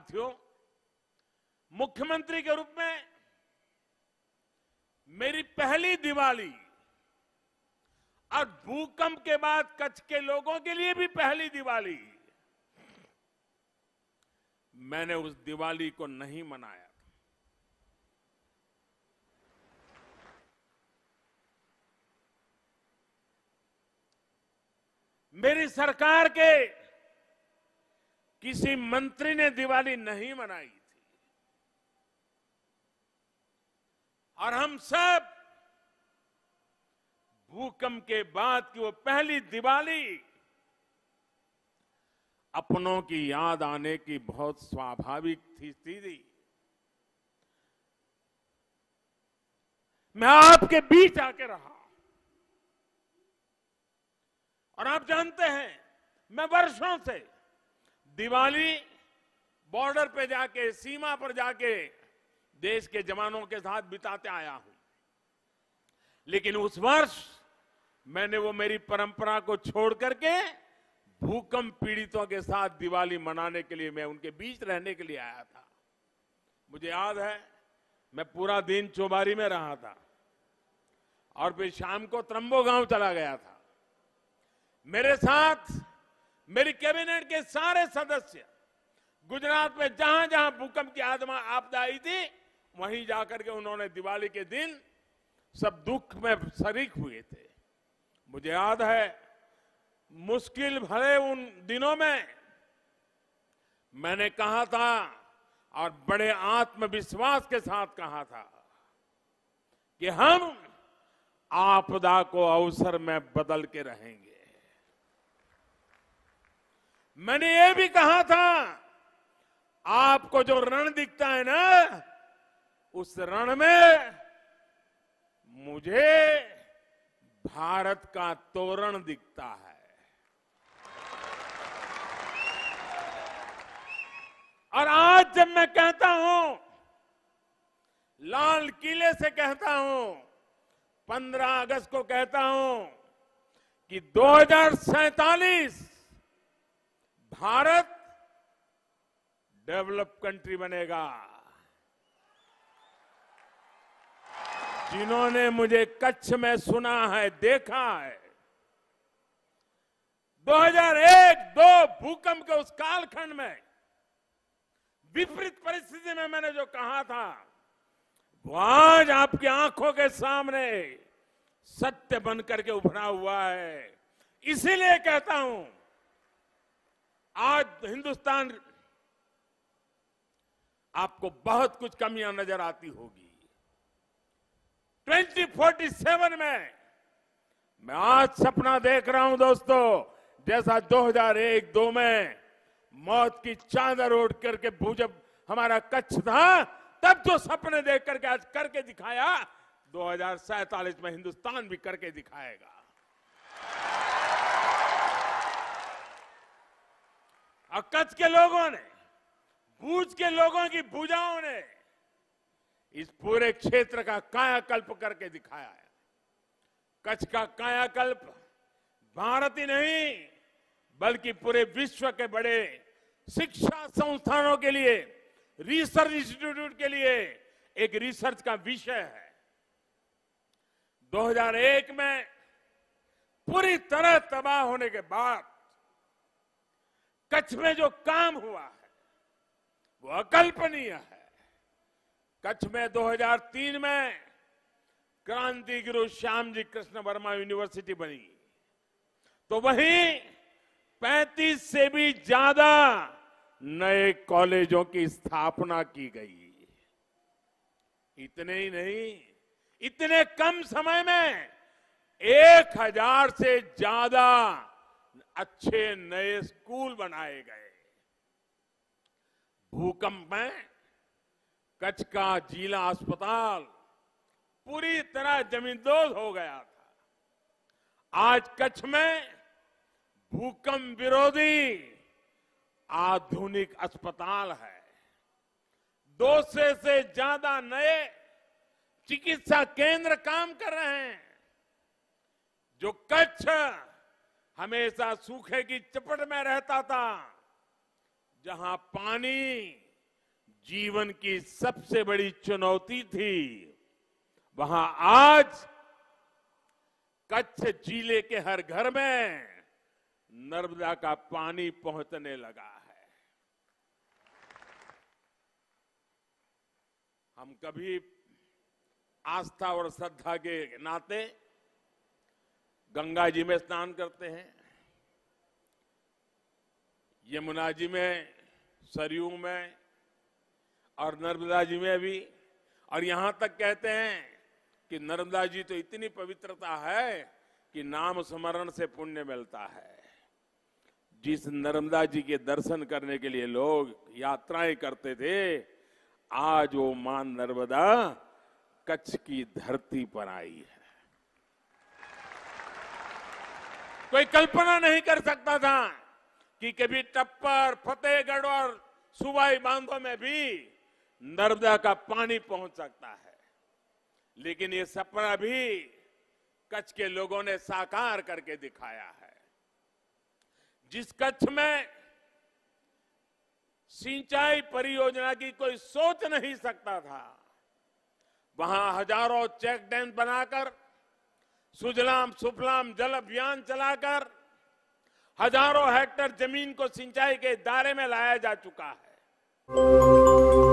साथियों मुख्यमंत्री के रूप में मेरी पहली दिवाली और भूकंप के बाद कच्छ के लोगों के लिए भी पहली दिवाली मैंने उस दिवाली को नहीं मनाया मेरी सरकार के किसी मंत्री ने दिवाली नहीं मनाई थी और हम सब भूकंप के बाद की वो पहली दिवाली अपनों की याद आने की बहुत स्वाभाविक थी स्थिति मैं आपके बीच आके रहा और आप जानते हैं मैं वर्षों से दिवाली बॉर्डर पे जाके सीमा पर जाके देश के जवानों के साथ बिताते आया हूं लेकिन उस वर्ष मैंने वो मेरी परंपरा को छोड़ करके भूकंप पीड़ितों के साथ दिवाली मनाने के लिए मैं उनके बीच रहने के लिए आया था मुझे याद है मैं पूरा दिन चौबारी में रहा था और फिर शाम को त्रंबो गांव चला गया था मेरे साथ मेरी कैबिनेट के सारे सदस्य गुजरात में जहां जहां भूकंप की आदमा आपदा आई थी वहीं जाकर के उन्होंने दिवाली के दिन सब दुख में शरीक हुए थे मुझे याद है मुश्किल भरे उन दिनों में मैंने कहा था और बड़े आत्मविश्वास के साथ कहा था कि हम आपदा को अवसर में बदल के रहेंगे मैंने ये भी कहा था आपको जो रण दिखता है ना उस रण में मुझे भारत का तोरण दिखता है और आज जब मैं कहता हूं लाल किले से कहता हूं 15 अगस्त को कहता हूं कि दो हजार भारत डेवलप कंट्री बनेगा जिन्होंने मुझे कच्छ में सुना है देखा है 2001 दो भूकंप के उस कालखंड में विपरीत परिस्थिति में मैंने जो कहा था वो आज आपकी आंखों के सामने सत्य बनकर के उभरा हुआ है इसीलिए कहता हूं आज हिंदुस्तान आपको बहुत कुछ कमियां नजर आती होगी 2047 में मैं आज सपना देख रहा हूं दोस्तों जैसा 2001-2 में मौत की चादर ओढ़ करके भूजब हमारा कच्छ था तब जो सपने देख करके आज करके दिखाया दो में हिंदुस्तान भी करके दिखाएगा और कच्छ के लोगों ने भूज के लोगों की भूजाओं ने इस पूरे क्षेत्र का कायाकल्प करके दिखाया है कच्छ का कायाकल्प भारत ही नहीं बल्कि पूरे विश्व के बड़े शिक्षा संस्थानों के लिए रिसर्च इंस्टीट्यूट के लिए एक रिसर्च का विषय है 2001 में पूरी तरह तबाह होने के बाद कच्छ में जो काम हुआ है वो अकल्पनीय है कच्छ में 2003 में क्रांति गुरु श्याम जी कृष्ण वर्मा यूनिवर्सिटी बनी तो वहीं 35 से भी ज्यादा नए कॉलेजों की स्थापना की गई इतने ही नहीं इतने कम समय में एक हजार से ज्यादा अच्छे नए स्कूल बनाए गए भूकंप में कच्छ का जिला अस्पताल पूरी तरह जमींदोज हो गया था आज कच्छ में भूकंप विरोधी आधुनिक अस्पताल है दो से से ज्यादा नए चिकित्सा केंद्र काम कर रहे हैं जो कच्छ हमेशा सूखे की चपट में रहता था जहां पानी जीवन की सबसे बड़ी चुनौती थी वहां आज कच्छ जिले के हर घर में नर्मदा का पानी पहुंचने लगा है हम कभी आस्था और श्रद्धा के नाते गंगा जी में स्नान करते हैं यमुना जी में सरयू में और नर्मदा जी में भी और यहां तक कहते हैं कि नर्मदा जी तो इतनी पवित्रता है कि नाम स्मरण से पुण्य मिलता है जिस नर्मदा जी के दर्शन करने के लिए लोग यात्राएं करते थे आज वो मां नर्मदा कच्छ की धरती पर आई है कोई कल्पना नहीं कर सकता था कि कभी टप्पर फतेहगढ़ और सुबाई बांधों में भी नर्मदा का पानी पहुंच सकता है लेकिन ये सपना भी कच्छ के लोगों ने साकार करके दिखाया है जिस कच्छ में सिंचाई परियोजना की कोई सोच नहीं सकता था वहां हजारों चेक डैम बनाकर सुजलाम सुफलाम जल अभियान चलाकर हजारों हेक्टर जमीन को सिंचाई के दायरे में लाया जा चुका है